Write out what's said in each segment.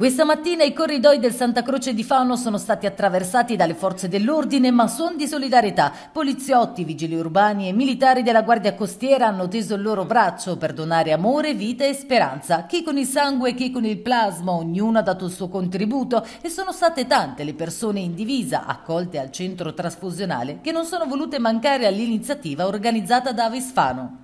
Questa mattina i corridoi del Santa Croce di Fano sono stati attraversati dalle forze dell'ordine, ma son di solidarietà. Poliziotti, vigili urbani e militari della Guardia Costiera hanno teso il loro braccio per donare amore, vita e speranza. Chi con il sangue, chi con il plasma, ognuno ha dato il suo contributo e sono state tante le persone in divisa accolte al centro trasfusionale che non sono volute mancare all'iniziativa organizzata da Avis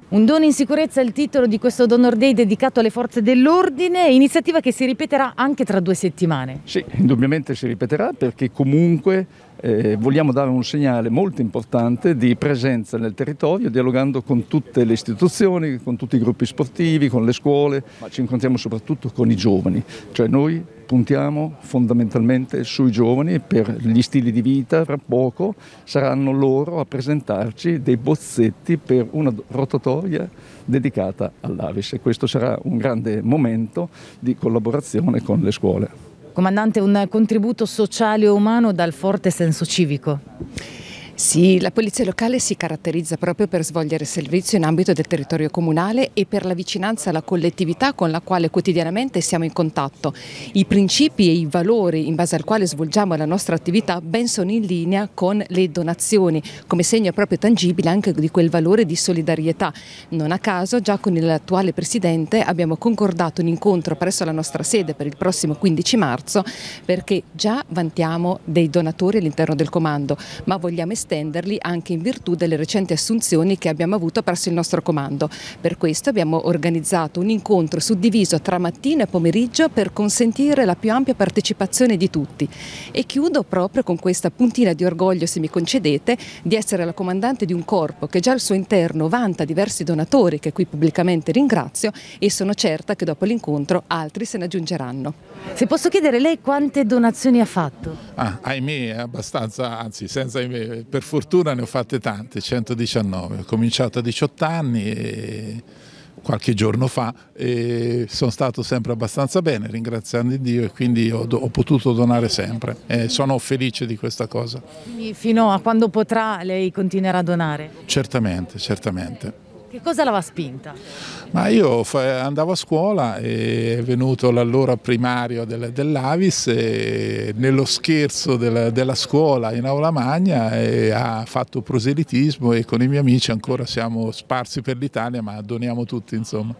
un dono in sicurezza è il titolo di questo Donor Day dedicato alle forze dell'ordine, iniziativa che si ripeterà anche tra due settimane. Sì, indubbiamente si ripeterà perché comunque eh, vogliamo dare un segnale molto importante di presenza nel territorio, dialogando con tutte le istituzioni, con tutti i gruppi sportivi, con le scuole, ma ci incontriamo soprattutto con i giovani, cioè noi puntiamo fondamentalmente sui giovani per gli stili di vita, tra poco saranno loro a presentarci dei bozzetti per una rotatoria dedicata all'Avis e questo sarà un grande momento di collaborazione con le scuole. Comandante, un contributo sociale e umano dal forte senso civico. Sì, la Polizia Locale si caratterizza proprio per svolgere servizio in ambito del territorio comunale e per la vicinanza alla collettività con la quale quotidianamente siamo in contatto. I principi e i valori in base al quale svolgiamo la nostra attività ben sono in linea con le donazioni, come segno proprio tangibile anche di quel valore di solidarietà. Non a caso, già con l'attuale Presidente abbiamo concordato un incontro presso la nostra sede per il prossimo 15 marzo perché già vantiamo dei donatori all'interno del comando, ma vogliamo estendere estenderli anche in virtù delle recenti assunzioni che abbiamo avuto presso il nostro comando. Per questo abbiamo organizzato un incontro suddiviso tra mattina e pomeriggio per consentire la più ampia partecipazione di tutti. E chiudo proprio con questa puntina di orgoglio, se mi concedete, di essere la comandante di un corpo che già al suo interno vanta diversi donatori che qui pubblicamente ringrazio e sono certa che dopo l'incontro altri se ne aggiungeranno. Se posso chiedere lei quante donazioni ha fatto? Ah, ahimè, abbastanza, anzi senza ahimè, per fortuna ne ho fatte tante, 119. Ho cominciato a 18 anni e qualche giorno fa e sono stato sempre abbastanza bene ringraziando Dio e quindi ho, ho potuto donare sempre e sono felice di questa cosa. Quindi fino a quando potrà lei continuerà a donare? Certamente, certamente. Che cosa l'aveva spinta? Ma io andavo a scuola e è venuto l'allora primario dell'Avis e nello scherzo della, scuola in aula magna ha fatto proselitismo e con i miei amici ancora siamo sparsi per l'Italia ma doniamo tutti insomma.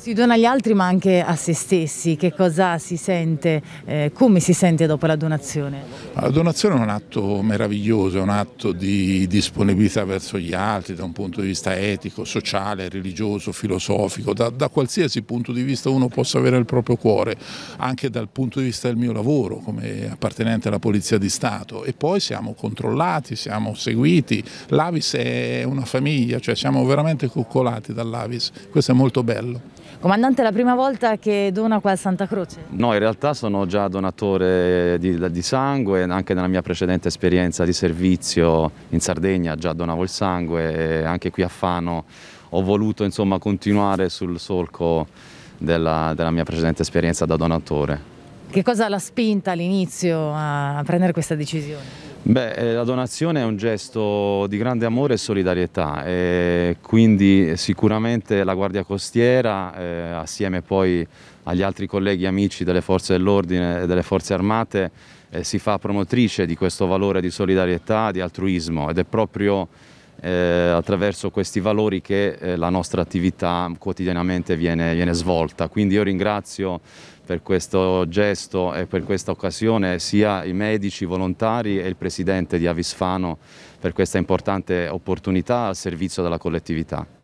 Si dona agli altri ma anche a se stessi, che cosa si sente, eh, come si sente dopo la donazione? La donazione è un atto meraviglioso, è un atto di disponibilità verso gli altri da un punto di vista etico, sociale, religioso, filosofico, da, da qualsiasi punto di vista uno possa avere il proprio cuore, anche dal punto di vista del mio lavoro come appartenente alla Polizia di Stato e poi siamo controllati, siamo seguiti, l'Avis è una famiglia, cioè siamo veramente coccolati dall'Avis, questo è molto bello. Comandante, è la prima volta che dona qua a Santa Croce? No, in realtà sono già donatore di, di, sangue, anche nella mia precedente esperienza di servizio in Sardegna già donavo il sangue e anche qui a Fano ho voluto insomma, continuare sul solco della, della mia precedente esperienza da donatore. Che cosa l'ha spinta all'inizio a prendere questa decisione? Beh, eh, la donazione è un gesto di grande amore e solidarietà, e quindi sicuramente la Guardia Costiera, eh, assieme poi agli altri colleghi amici delle Forze dell'Ordine e delle Forze Armate, eh, si fa promotrice di questo valore di solidarietà, di altruismo ed è proprio eh, attraverso questi valori che eh, la nostra attività quotidianamente viene, viene svolta. Quindi io ringrazio per questo gesto e per questa occasione sia i medici, volontari e il presidente di Avisfano per questa importante opportunità al servizio della collettività.